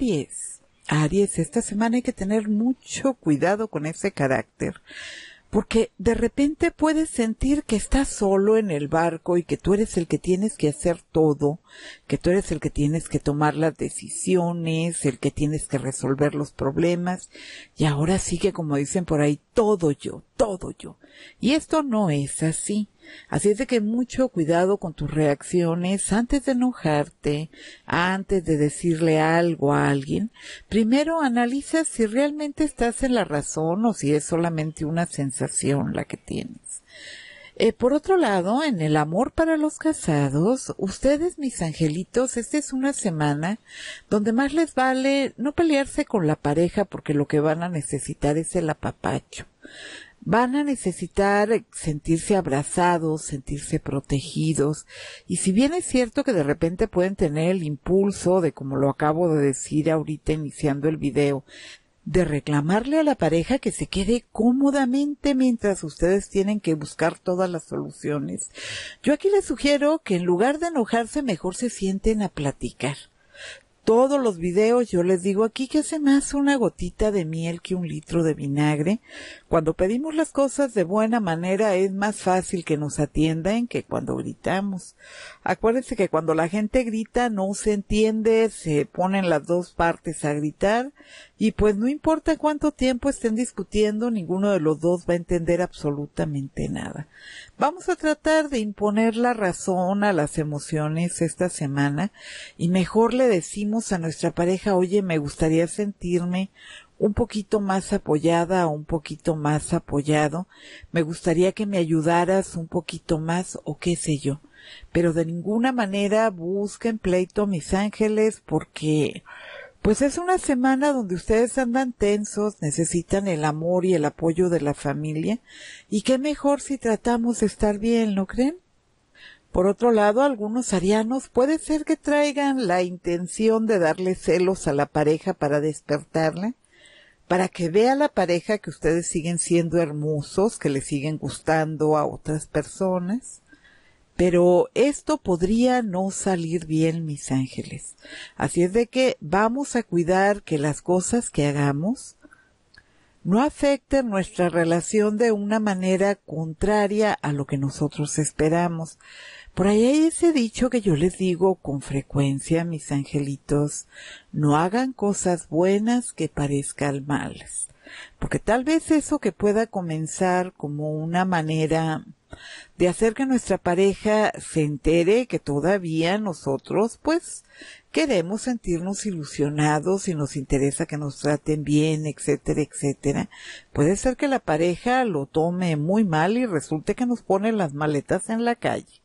Aries. Aries, esta semana hay que tener mucho cuidado con ese carácter, porque de repente puedes sentir que estás solo en el barco y que tú eres el que tienes que hacer todo, que tú eres el que tienes que tomar las decisiones, el que tienes que resolver los problemas, y ahora sí que como dicen por ahí, todo yo, todo yo. Y esto no es así. Así es de que mucho cuidado con tus reacciones antes de enojarte, antes de decirle algo a alguien. Primero analiza si realmente estás en la razón o si es solamente una sensación la que tienes. Eh, por otro lado, en el amor para los casados, ustedes, mis angelitos, esta es una semana donde más les vale no pelearse con la pareja porque lo que van a necesitar es el apapacho van a necesitar sentirse abrazados, sentirse protegidos. Y si bien es cierto que de repente pueden tener el impulso de, como lo acabo de decir ahorita iniciando el video, de reclamarle a la pareja que se quede cómodamente mientras ustedes tienen que buscar todas las soluciones. Yo aquí les sugiero que en lugar de enojarse mejor se sienten a platicar todos los videos yo les digo aquí que hace más una gotita de miel que un litro de vinagre. Cuando pedimos las cosas de buena manera es más fácil que nos atiendan que cuando gritamos. Acuérdense que cuando la gente grita no se entiende, se ponen las dos partes a gritar y pues no importa cuánto tiempo estén discutiendo, ninguno de los dos va a entender absolutamente nada. Vamos a tratar de imponer la razón a las emociones esta semana y mejor le decimos a nuestra pareja, oye, me gustaría sentirme un poquito más apoyada o un poquito más apoyado, me gustaría que me ayudaras un poquito más o qué sé yo. Pero de ninguna manera busquen pleito mis ángeles porque pues es una semana donde ustedes andan tensos, necesitan el amor y el apoyo de la familia y qué mejor si tratamos de estar bien, ¿no creen? Por otro lado, algunos arianos puede ser que traigan la intención de darle celos a la pareja para despertarla, para que vea la pareja que ustedes siguen siendo hermosos, que le siguen gustando a otras personas. Pero esto podría no salir bien, mis ángeles. Así es de que vamos a cuidar que las cosas que hagamos no afecten nuestra relación de una manera contraria a lo que nosotros esperamos. Por ahí hay ese dicho que yo les digo con frecuencia, mis angelitos, no hagan cosas buenas que parezcan malas, porque tal vez eso que pueda comenzar como una manera de hacer que nuestra pareja se entere que todavía nosotros, pues, queremos sentirnos ilusionados y nos interesa que nos traten bien, etcétera, etcétera. Puede ser que la pareja lo tome muy mal y resulte que nos pone las maletas en la calle.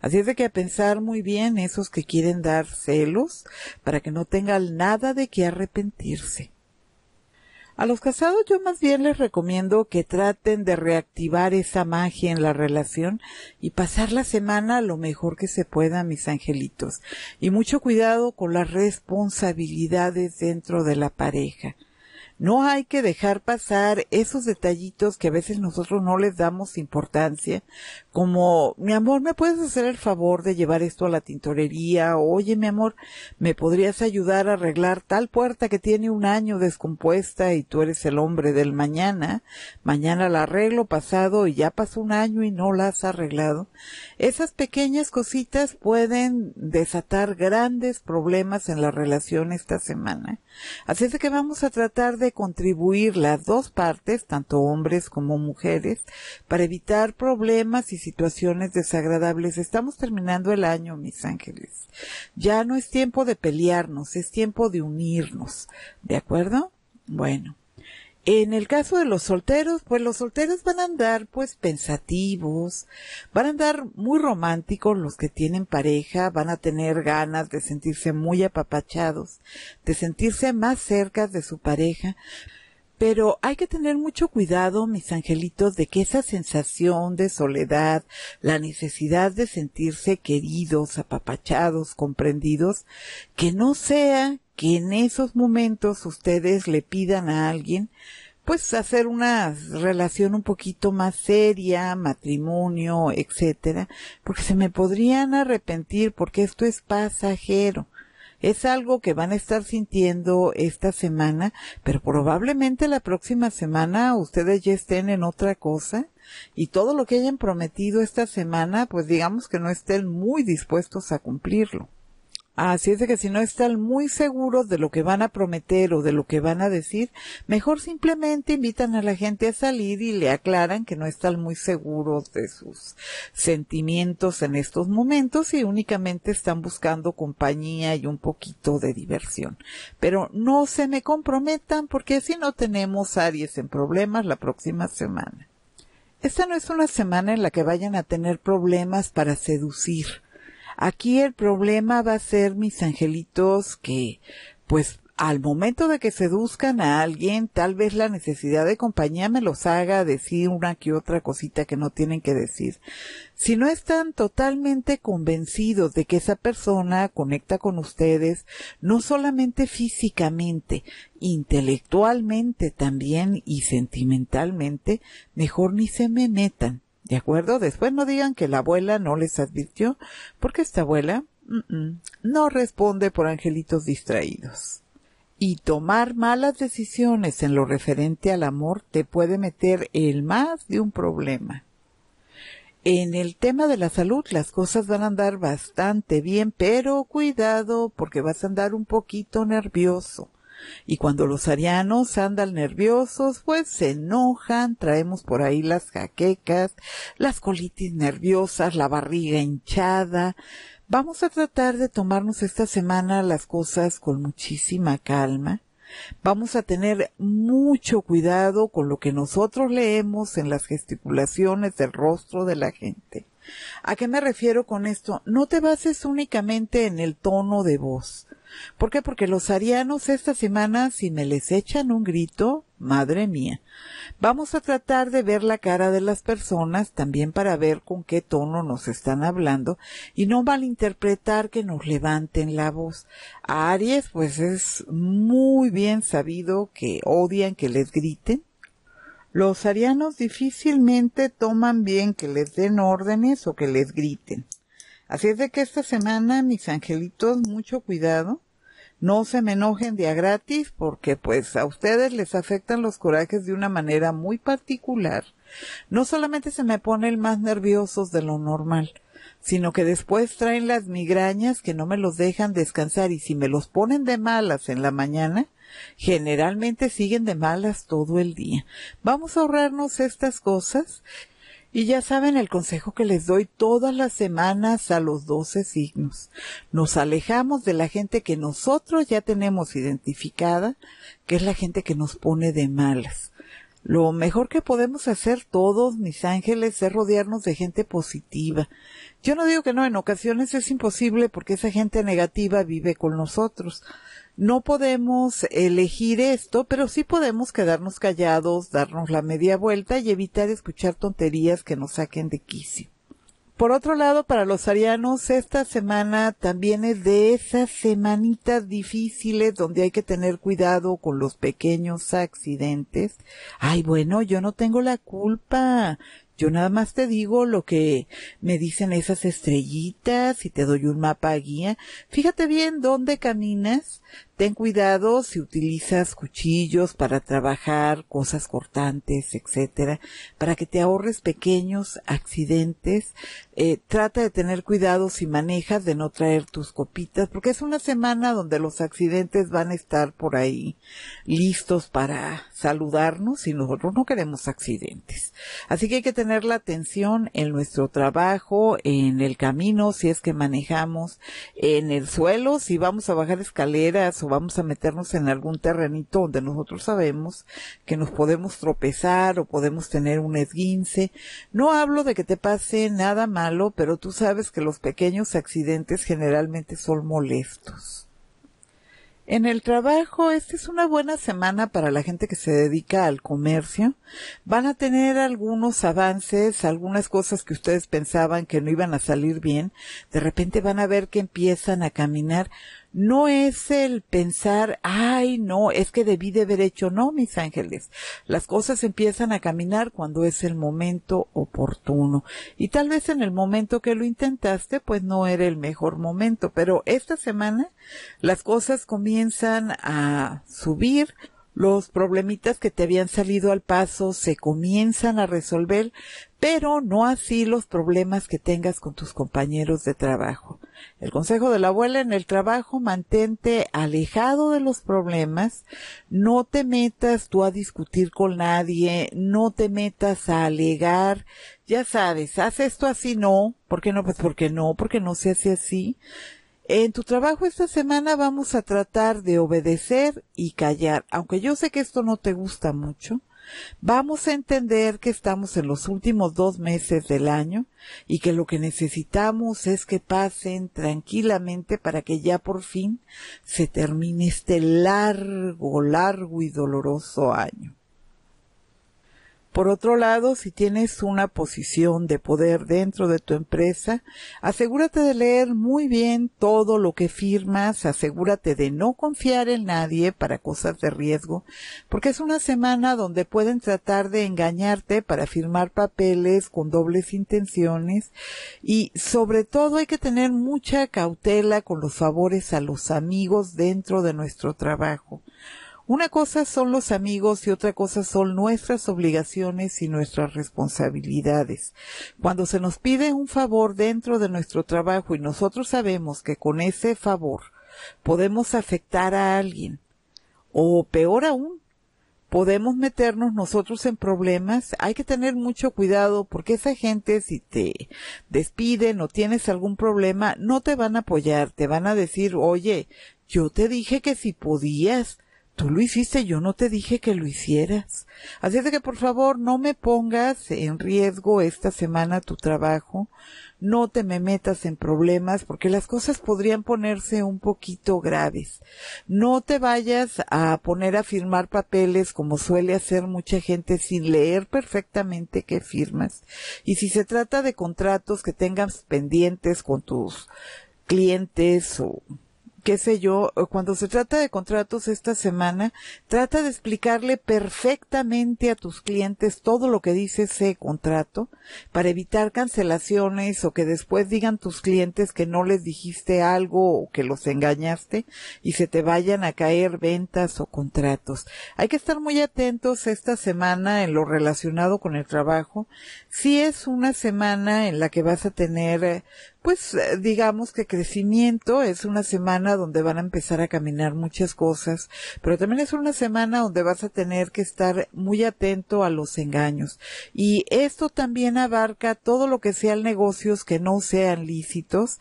Así es de que a pensar muy bien esos que quieren dar celos para que no tengan nada de qué arrepentirse. A los casados yo más bien les recomiendo que traten de reactivar esa magia en la relación y pasar la semana lo mejor que se pueda, mis angelitos. Y mucho cuidado con las responsabilidades dentro de la pareja. No hay que dejar pasar esos detallitos que a veces nosotros no les damos importancia, como, mi amor, ¿me puedes hacer el favor de llevar esto a la tintorería? Oye, mi amor, ¿me podrías ayudar a arreglar tal puerta que tiene un año descompuesta y tú eres el hombre del mañana? Mañana la arreglo pasado y ya pasó un año y no la has arreglado. Esas pequeñas cositas pueden desatar grandes problemas en la relación esta semana. Así es que vamos a tratar de contribuir las dos partes, tanto hombres como mujeres, para evitar problemas y situaciones desagradables. Estamos terminando el año, mis ángeles. Ya no es tiempo de pelearnos, es tiempo de unirnos. ¿De acuerdo? Bueno. En el caso de los solteros, pues los solteros van a andar pues pensativos, van a andar muy románticos los que tienen pareja, van a tener ganas de sentirse muy apapachados, de sentirse más cerca de su pareja, pero hay que tener mucho cuidado, mis angelitos, de que esa sensación de soledad, la necesidad de sentirse queridos, apapachados, comprendidos, que no sea que en esos momentos ustedes le pidan a alguien pues hacer una relación un poquito más seria, matrimonio, etcétera, porque se me podrían arrepentir porque esto es pasajero. Es algo que van a estar sintiendo esta semana, pero probablemente la próxima semana ustedes ya estén en otra cosa y todo lo que hayan prometido esta semana, pues digamos que no estén muy dispuestos a cumplirlo. Así es de que si no están muy seguros de lo que van a prometer o de lo que van a decir, mejor simplemente invitan a la gente a salir y le aclaran que no están muy seguros de sus sentimientos en estos momentos y únicamente están buscando compañía y un poquito de diversión. Pero no se me comprometan porque así no tenemos Aries en problemas la próxima semana. Esta no es una semana en la que vayan a tener problemas para seducir Aquí el problema va a ser, mis angelitos, que pues al momento de que seduzcan a alguien, tal vez la necesidad de compañía me los haga decir una que otra cosita que no tienen que decir. Si no están totalmente convencidos de que esa persona conecta con ustedes, no solamente físicamente, intelectualmente también y sentimentalmente, mejor ni se me metan ¿De acuerdo? Después no digan que la abuela no les advirtió, porque esta abuela no responde por angelitos distraídos. Y tomar malas decisiones en lo referente al amor te puede meter en más de un problema. En el tema de la salud las cosas van a andar bastante bien, pero cuidado porque vas a andar un poquito nervioso. Y cuando los arianos andan nerviosos, pues se enojan, traemos por ahí las jaquecas, las colitis nerviosas, la barriga hinchada. Vamos a tratar de tomarnos esta semana las cosas con muchísima calma. Vamos a tener mucho cuidado con lo que nosotros leemos en las gesticulaciones del rostro de la gente. ¿A qué me refiero con esto? No te bases únicamente en el tono de voz. ¿Por qué? Porque los arianos esta semana, si me les echan un grito, madre mía. Vamos a tratar de ver la cara de las personas también para ver con qué tono nos están hablando y no malinterpretar que nos levanten la voz. A Aries, pues es muy bien sabido que odian que les griten. Los arianos difícilmente toman bien que les den órdenes o que les griten. Así es de que esta semana, mis angelitos, mucho cuidado no se me enojen de a gratis porque pues a ustedes les afectan los corajes de una manera muy particular. No solamente se me ponen más nerviosos de lo normal, sino que después traen las migrañas que no me los dejan descansar y si me los ponen de malas en la mañana, generalmente siguen de malas todo el día. Vamos a ahorrarnos estas cosas y ya saben el consejo que les doy todas las semanas a los doce signos. Nos alejamos de la gente que nosotros ya tenemos identificada, que es la gente que nos pone de malas. Lo mejor que podemos hacer todos, mis ángeles, es rodearnos de gente positiva. Yo no digo que no, en ocasiones es imposible porque esa gente negativa vive con nosotros. No podemos elegir esto, pero sí podemos quedarnos callados, darnos la media vuelta y evitar escuchar tonterías que nos saquen de quicio. Por otro lado, para los arianos, esta semana también es de esas semanitas difíciles donde hay que tener cuidado con los pequeños accidentes. Ay, bueno, yo no tengo la culpa. Yo nada más te digo lo que me dicen esas estrellitas y te doy un mapa guía. Fíjate bien dónde caminas, Ten cuidado si utilizas cuchillos para trabajar cosas cortantes, etcétera, para que te ahorres pequeños accidentes. Eh, trata de tener cuidado si manejas, de no traer tus copitas, porque es una semana donde los accidentes van a estar por ahí listos para saludarnos y nosotros no queremos accidentes. Así que hay que tener la atención en nuestro trabajo, en el camino, si es que manejamos, en el suelo, si vamos a bajar escaleras vamos a meternos en algún terrenito donde nosotros sabemos que nos podemos tropezar o podemos tener un esguince. No hablo de que te pase nada malo, pero tú sabes que los pequeños accidentes generalmente son molestos. En el trabajo, esta es una buena semana para la gente que se dedica al comercio. Van a tener algunos avances, algunas cosas que ustedes pensaban que no iban a salir bien. De repente van a ver que empiezan a caminar no es el pensar, ay, no, es que debí de haber hecho, no, mis ángeles. Las cosas empiezan a caminar cuando es el momento oportuno. Y tal vez en el momento que lo intentaste, pues no era el mejor momento, pero esta semana las cosas comienzan a subir, los problemitas que te habían salido al paso se comienzan a resolver, pero no así los problemas que tengas con tus compañeros de trabajo. El consejo de la abuela en el trabajo, mantente alejado de los problemas, no te metas tú a discutir con nadie, no te metas a alegar, ya sabes, haz esto así, no, ¿por qué no? Pues porque no, porque no se hace así. En tu trabajo esta semana vamos a tratar de obedecer y callar, aunque yo sé que esto no te gusta mucho, vamos a entender que estamos en los últimos dos meses del año y que lo que necesitamos es que pasen tranquilamente para que ya por fin se termine este largo, largo y doloroso año. Por otro lado, si tienes una posición de poder dentro de tu empresa, asegúrate de leer muy bien todo lo que firmas, asegúrate de no confiar en nadie para cosas de riesgo, porque es una semana donde pueden tratar de engañarte para firmar papeles con dobles intenciones y sobre todo hay que tener mucha cautela con los favores a los amigos dentro de nuestro trabajo. Una cosa son los amigos y otra cosa son nuestras obligaciones y nuestras responsabilidades. Cuando se nos pide un favor dentro de nuestro trabajo y nosotros sabemos que con ese favor podemos afectar a alguien, o peor aún, podemos meternos nosotros en problemas. Hay que tener mucho cuidado porque esa gente si te despiden o tienes algún problema, no te van a apoyar, te van a decir, oye, yo te dije que si podías, tú lo hiciste, yo no te dije que lo hicieras. Así es que por favor no me pongas en riesgo esta semana tu trabajo, no te me metas en problemas porque las cosas podrían ponerse un poquito graves. No te vayas a poner a firmar papeles como suele hacer mucha gente sin leer perfectamente qué firmas. Y si se trata de contratos que tengas pendientes con tus clientes o qué sé yo, cuando se trata de contratos esta semana, trata de explicarle perfectamente a tus clientes todo lo que dice ese contrato para evitar cancelaciones o que después digan tus clientes que no les dijiste algo o que los engañaste y se te vayan a caer ventas o contratos. Hay que estar muy atentos esta semana en lo relacionado con el trabajo. Si es una semana en la que vas a tener eh, pues eh, digamos que crecimiento es una semana donde van a empezar a caminar muchas cosas, pero también es una semana donde vas a tener que estar muy atento a los engaños. Y esto también abarca todo lo que sean negocios que no sean lícitos,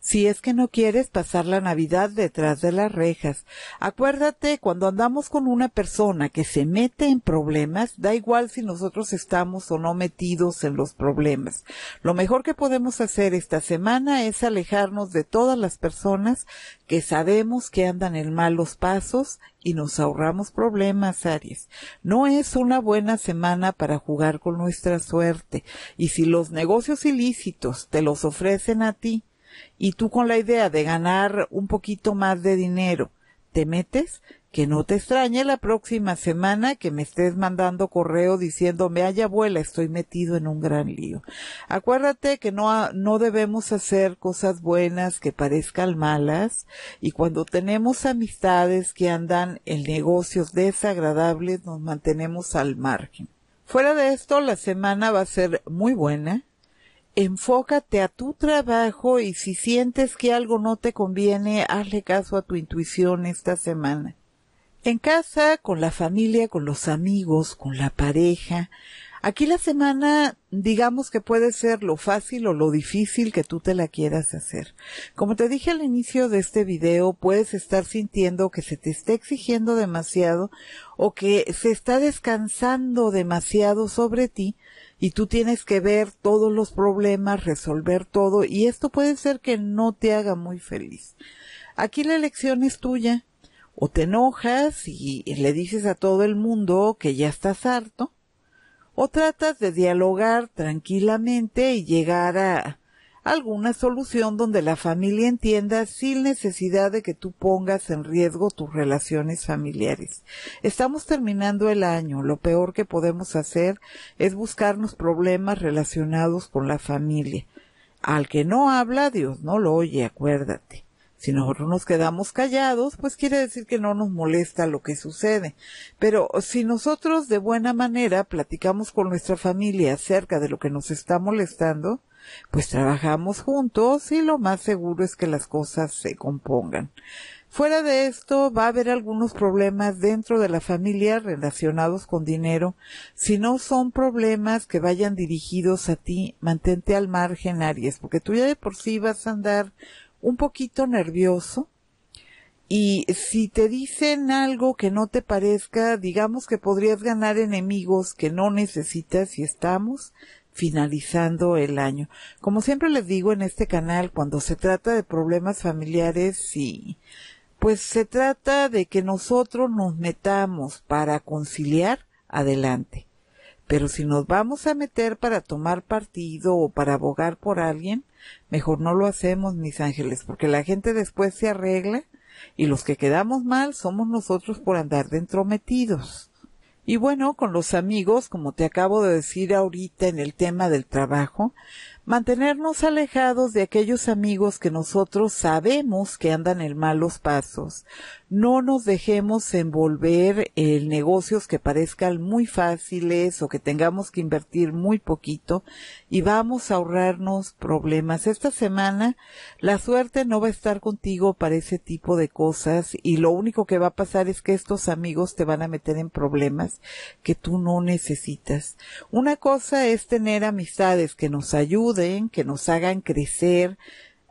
si es que no quieres pasar la Navidad detrás de las rejas. Acuérdate, cuando andamos con una persona que se mete en problemas, da igual si nosotros estamos o no metidos en los problemas. Lo mejor que podemos hacer esta semana es alejarnos de todas las personas que sabemos que andan en malos pasos y nos ahorramos problemas, Aries. No es una buena semana para jugar con nuestra suerte y si los negocios ilícitos te los ofrecen a ti, y tú con la idea de ganar un poquito más de dinero, te metes, que no te extrañe la próxima semana que me estés mandando correo diciéndome, ay abuela, estoy metido en un gran lío. Acuérdate que no, no debemos hacer cosas buenas que parezcan malas y cuando tenemos amistades que andan en negocios desagradables nos mantenemos al margen. Fuera de esto, la semana va a ser muy buena enfócate a tu trabajo y si sientes que algo no te conviene, hazle caso a tu intuición esta semana. En casa, con la familia, con los amigos, con la pareja. Aquí la semana, digamos que puede ser lo fácil o lo difícil que tú te la quieras hacer. Como te dije al inicio de este video, puedes estar sintiendo que se te está exigiendo demasiado o que se está descansando demasiado sobre ti y tú tienes que ver todos los problemas, resolver todo y esto puede ser que no te haga muy feliz. Aquí la elección es tuya. O te enojas y le dices a todo el mundo que ya estás harto, o tratas de dialogar tranquilamente y llegar a, alguna solución donde la familia entienda sin necesidad de que tú pongas en riesgo tus relaciones familiares. Estamos terminando el año. Lo peor que podemos hacer es buscarnos problemas relacionados con la familia. Al que no habla, Dios no lo oye, acuérdate. Si nosotros nos quedamos callados, pues quiere decir que no nos molesta lo que sucede. Pero si nosotros de buena manera platicamos con nuestra familia acerca de lo que nos está molestando, pues trabajamos juntos y lo más seguro es que las cosas se compongan. Fuera de esto, va a haber algunos problemas dentro de la familia relacionados con dinero. Si no son problemas que vayan dirigidos a ti, mantente al margen, Aries, porque tú ya de por sí vas a andar un poquito nervioso. Y si te dicen algo que no te parezca, digamos que podrías ganar enemigos que no necesitas y estamos finalizando el año. Como siempre les digo en este canal, cuando se trata de problemas familiares, sí, pues se trata de que nosotros nos metamos para conciliar, adelante. Pero si nos vamos a meter para tomar partido o para abogar por alguien, mejor no lo hacemos, mis ángeles, porque la gente después se arregla y los que quedamos mal somos nosotros por andar dentro metidos. Y bueno, con los amigos, como te acabo de decir ahorita en el tema del trabajo, mantenernos alejados de aquellos amigos que nosotros sabemos que andan en malos pasos. No nos dejemos envolver en negocios que parezcan muy fáciles o que tengamos que invertir muy poquito y vamos a ahorrarnos problemas. Esta semana la suerte no va a estar contigo para ese tipo de cosas y lo único que va a pasar es que estos amigos te van a meter en problemas que tú no necesitas. Una cosa es tener amistades que nos ayuden ayuden, que nos hagan crecer,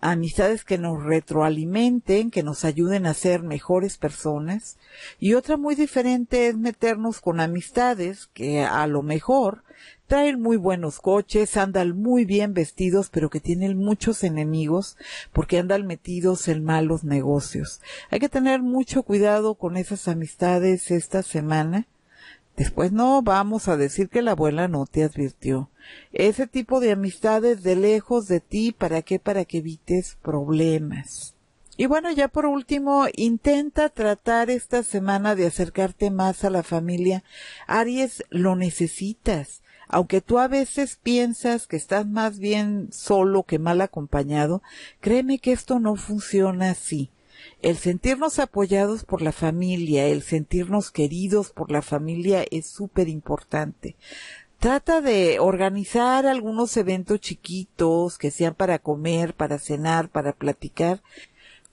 amistades que nos retroalimenten, que nos ayuden a ser mejores personas. Y otra muy diferente es meternos con amistades que a lo mejor traen muy buenos coches, andan muy bien vestidos, pero que tienen muchos enemigos porque andan metidos en malos negocios. Hay que tener mucho cuidado con esas amistades esta semana Después no vamos a decir que la abuela no te advirtió. Ese tipo de amistades de lejos de ti, ¿para qué? Para que evites problemas. Y bueno, ya por último, intenta tratar esta semana de acercarte más a la familia. Aries, lo necesitas. Aunque tú a veces piensas que estás más bien solo que mal acompañado, créeme que esto no funciona así. El sentirnos apoyados por la familia, el sentirnos queridos por la familia es súper importante. Trata de organizar algunos eventos chiquitos que sean para comer, para cenar, para platicar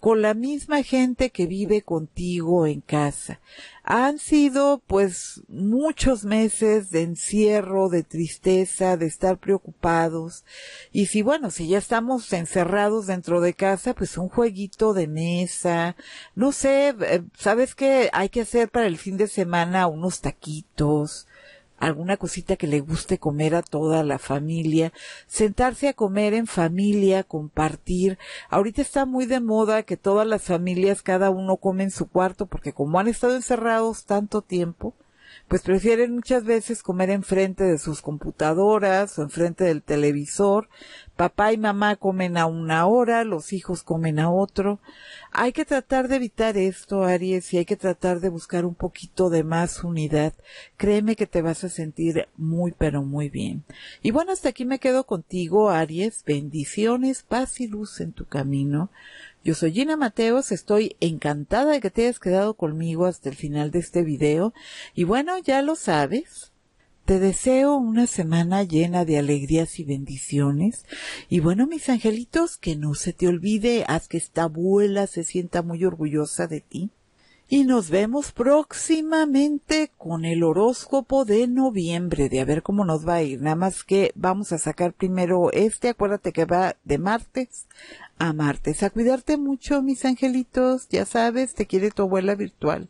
con la misma gente que vive contigo en casa. Han sido pues muchos meses de encierro, de tristeza, de estar preocupados. Y si bueno, si ya estamos encerrados dentro de casa, pues un jueguito de mesa. No sé, eh, ¿sabes qué hay que hacer para el fin de semana? Unos taquitos alguna cosita que le guste comer a toda la familia, sentarse a comer en familia, compartir. Ahorita está muy de moda que todas las familias, cada uno come en su cuarto, porque como han estado encerrados tanto tiempo, pues prefieren muchas veces comer enfrente de sus computadoras o enfrente del televisor Papá y mamá comen a una hora, los hijos comen a otro. Hay que tratar de evitar esto, Aries, y hay que tratar de buscar un poquito de más unidad. Créeme que te vas a sentir muy, pero muy bien. Y bueno, hasta aquí me quedo contigo, Aries. Bendiciones, paz y luz en tu camino. Yo soy Gina Mateos, estoy encantada de que te hayas quedado conmigo hasta el final de este video. Y bueno, ya lo sabes te deseo una semana llena de alegrías y bendiciones. Y bueno, mis angelitos, que no se te olvide, haz que esta abuela se sienta muy orgullosa de ti. Y nos vemos próximamente con el horóscopo de noviembre, de a ver cómo nos va a ir. Nada más que vamos a sacar primero este, acuérdate que va de martes a martes. A cuidarte mucho, mis angelitos, ya sabes, te quiere tu abuela virtual.